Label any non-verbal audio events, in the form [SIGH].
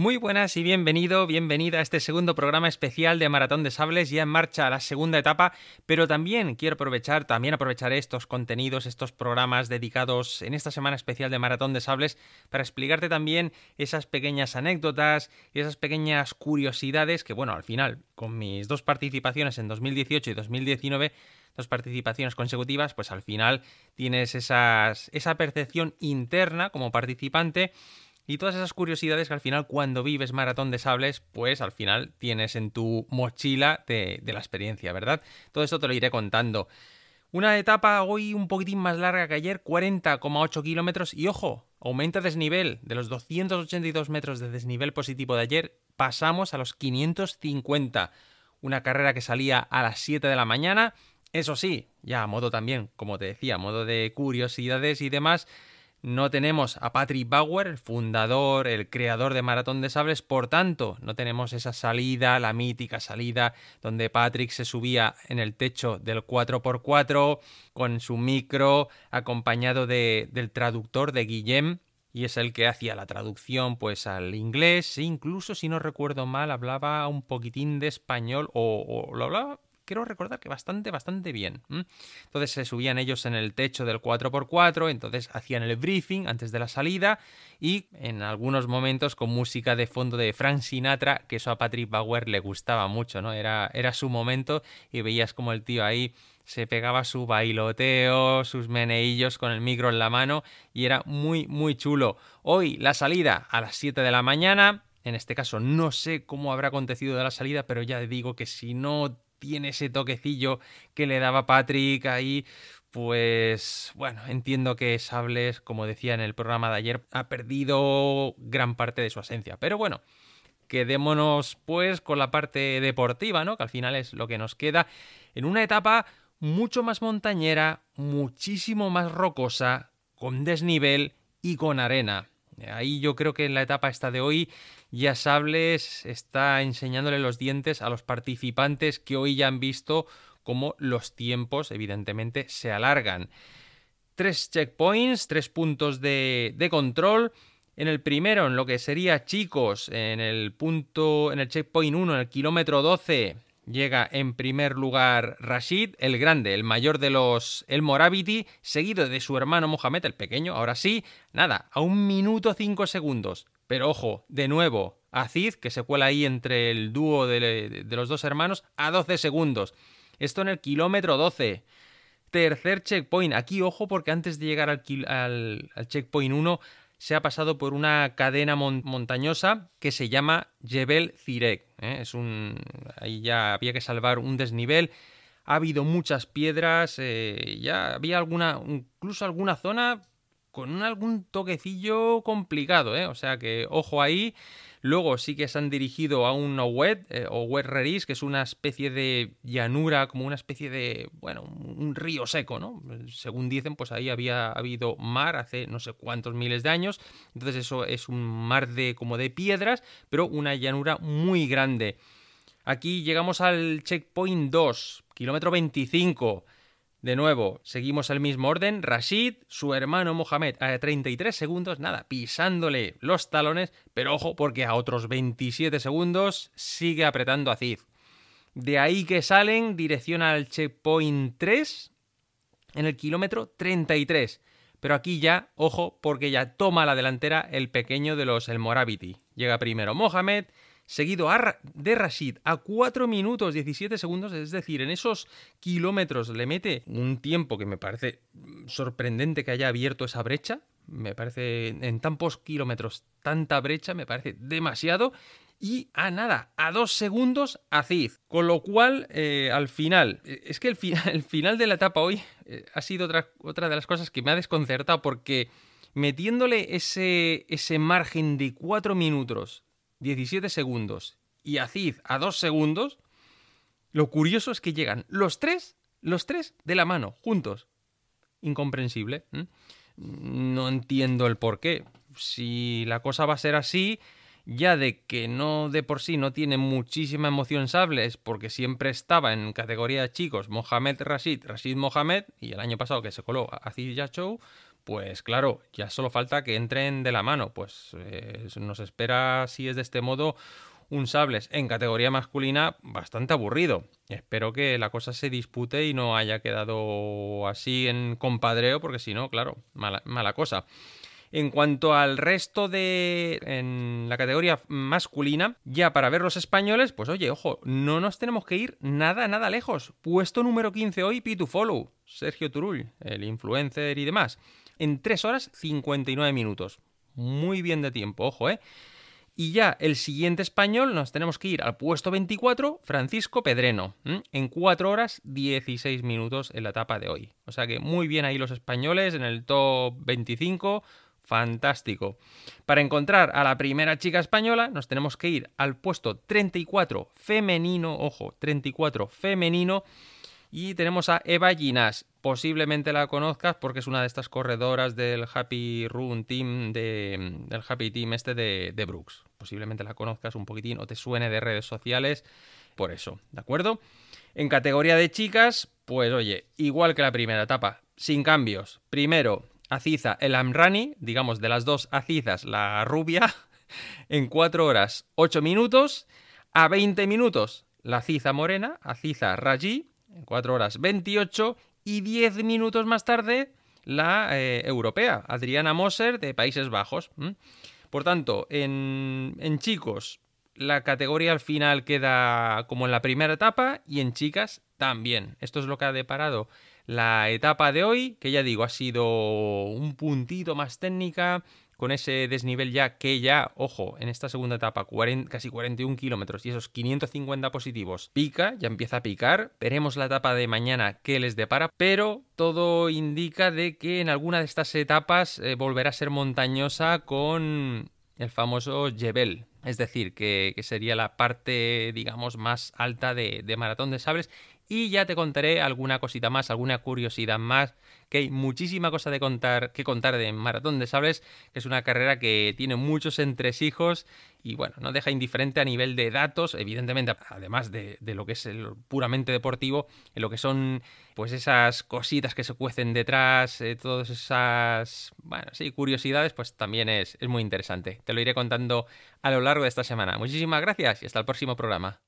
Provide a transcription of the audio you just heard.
Muy buenas y bienvenido, bienvenida a este segundo programa especial de Maratón de Sables, ya en marcha la segunda etapa, pero también quiero aprovechar, también aprovecharé estos contenidos, estos programas dedicados en esta semana especial de Maratón de Sables para explicarte también esas pequeñas anécdotas, y esas pequeñas curiosidades que, bueno, al final, con mis dos participaciones en 2018 y 2019, dos participaciones consecutivas, pues al final tienes esa percepción interna como participante y todas esas curiosidades que al final cuando vives maratón de sables, pues al final tienes en tu mochila de, la experiencia, ¿verdad? Todo esto te lo iré contando. Una etapa hoy un poquitín más larga que ayer, 40,8 kilómetros y ojo, aumenta desnivel. De los 282 metros de desnivel positivo de ayer, pasamos a los 550. Una carrera que salía a las 7 de la mañana. Eso sí, ya a modo también, como te decía, a modo de curiosidades y demás, no tenemos a Patrick Bauer, el fundador, el creador de Maratón de Sables, por tanto, no tenemos esa salida, la mítica salida, donde Patrick se subía en el techo del 4x4 con su micro, acompañado de, del traductor de Guillem, y es el que hacía la traducción pues al inglés, e incluso si no recuerdo mal, hablaba un poquitín de español, o, o lo hablaba quiero recordar que bastante, bastante bien. Entonces se subían ellos en el techo del 4x4, entonces hacían el briefing antes de la salida y en algunos momentos con música de fondo de Frank Sinatra, que eso a Patrick Bauer le gustaba mucho, ¿no? Era, era su momento y veías como el tío ahí se pegaba su bailoteo, sus meneillos con el micro en la mano y era muy, muy chulo. Hoy la salida a las 7 de la mañana. En este caso no sé cómo habrá acontecido de la salida, pero ya digo que si no tiene ese toquecillo que le daba Patrick ahí. Pues bueno, entiendo que Sables, como decía en el programa de ayer, ha perdido gran parte de su esencia. Pero bueno, quedémonos pues con la parte deportiva, ¿no? Que al final es lo que nos queda en una etapa mucho más montañera, muchísimo más rocosa, con desnivel y con arena. Ahí yo creo que en la etapa esta de hoy ya Sables está enseñándole los dientes a los participantes que hoy ya han visto cómo los tiempos evidentemente se alargan. Tres checkpoints, tres puntos de, control. En el primero, en lo que sería chicos, en el punto, en el checkpoint 1, en el kilómetro 12, Llega en primer lugar Rashid, el grande, el mayor de los El Moraviti, seguido de su hermano Mohamed, el pequeño. Ahora sí, nada, a un minuto cinco segundos. Pero ojo, de nuevo, Aziz, que se cuela ahí entre el dúo de, los dos hermanos, a 12 segundos. Esto en el kilómetro 12. Tercer checkpoint. Aquí, ojo, porque antes de llegar al, checkpoint 1 se ha pasado por una cadena montañosa que se llama Jebel Zirek. ¿eh? Es un... Ahí ya había que salvar un desnivel. Ha habido muchas piedras, eh, ya había alguna, incluso alguna zona con algún toquecillo complicado, ¿eh? o sea que ojo ahí. Luego sí que se han dirigido a un Owet, eh, o Owet Reris, que es una especie de llanura, como una especie de, bueno, un río seco, ¿no? Según dicen, pues ahí había habido mar hace no sé cuántos miles de años. Entonces eso es un mar de como de piedras, pero una llanura muy grande. Aquí llegamos al checkpoint 2, kilómetro 25. De nuevo, seguimos el mismo orden. Rashid, su hermano Mohamed, a 33 segundos, nada, pisándole los talones, pero ojo porque a otros 27 segundos sigue apretando a Cid. De ahí que salen, dirección al checkpoint 3, en el kilómetro 33. Pero aquí ya, ojo, porque ya toma la delantera el pequeño de los El Moravity. Llega primero Mohamed, seguido a, de Rashid a 4 minutos 17 segundos, es decir, en esos kilómetros le mete un tiempo que me parece mm, sorprendente que haya abierto esa brecha, me parece en tan kilómetros tanta brecha, me parece demasiado. Y a nada, a dos segundos a Con lo cual, eh, al final, eh, es que [LAUGHS] el, final, de la etapa hoy eh, ha sido otra, de las cosas que me ha desconcertado porque metiéndole ese, ese margen de cuatro minutos 17 segundos y Aziz a 2 segundos, lo curioso es que llegan los tres, los tres de la mano, juntos. Incomprensible. ¿eh? No entiendo el por qué. Si la cosa va a ser así, ya de que no de por sí no tiene muchísima emoción Sables, porque siempre estaba en categoría de chicos Mohamed Rashid, Rashid Mohamed, y el año pasado que se coló Aziz Yachou, pues claro, ya solo falta que entren de la mano. Pues eh, nos espera, si es de este modo, un Sables en categoría masculina bastante aburrido. Espero que la cosa se dispute y no haya quedado así en compadreo, porque si no, claro, mala, cosa. En cuanto al resto de. en la categoría masculina, ya para ver los españoles, pues oye, ojo, no nos tenemos que ir nada, nada lejos. Puesto número 15 hoy, 2 Follow, Sergio Turull, el influencer y demás en 3 horas 59 minutos. Muy bien de tiempo, ojo, ¿eh? Y ya el siguiente español nos tenemos que ir al puesto 24, Francisco Pedreno, en 4 horas 16 minutos en la etapa de hoy. O sea que muy bien ahí los españoles en el top 25, fantástico. Para encontrar a la primera chica española nos tenemos que ir al puesto 34 femenino, ojo, 34 femenino, y tenemos a Eva Ginás, posiblemente la conozcas porque es una de estas corredoras del Happy Run Team, de, mm, del Happy Team este de, Brooks. Posiblemente la conozcas un poquitín o te suene de redes sociales por eso, ¿de acuerdo? En categoría de chicas, pues oye, igual que la primera etapa, sin cambios. Primero, Aciza el Amrani, digamos de las dos Acizas la rubia, [LAUGHS] en 4 horas 8 minutos. A 20 minutos, la Ciza Morena, Aciza Raji, en 4 horas 28 y 10 minutos más tarde la eh, europea, Adriana Moser de Países Bajos. Por tanto, en, en chicos la categoría al final queda como en la primera etapa y en chicas también. Esto es lo que ha deparado la etapa de hoy, que ya digo, ha sido un puntito más técnica, con ese desnivel ya que ya, ojo, en esta segunda etapa, casi 41 kilómetros y esos 550 positivos, pica, ya empieza a picar. Veremos la etapa de mañana que les depara, pero todo indica de que en alguna de estas etapas eh, volverá a ser montañosa con el famoso Jebel, es decir, que, sería la parte, digamos, más alta de, Maratón de Sabres. Y ya te contaré alguna cosita más, alguna curiosidad más, que hay muchísima cosa de contar, que contar de Maratón de Sabres, que es una carrera que tiene muchos entresijos y bueno, no deja indiferente a nivel de datos, evidentemente, además de, lo que es puramente deportivo, en lo que son pues esas cositas que se cuecen detrás, eh, todas esas, bueno, sí, curiosidades, pues también es, es muy interesante. Te lo iré contando a lo largo de esta semana. Muchísimas gracias y hasta el próximo programa.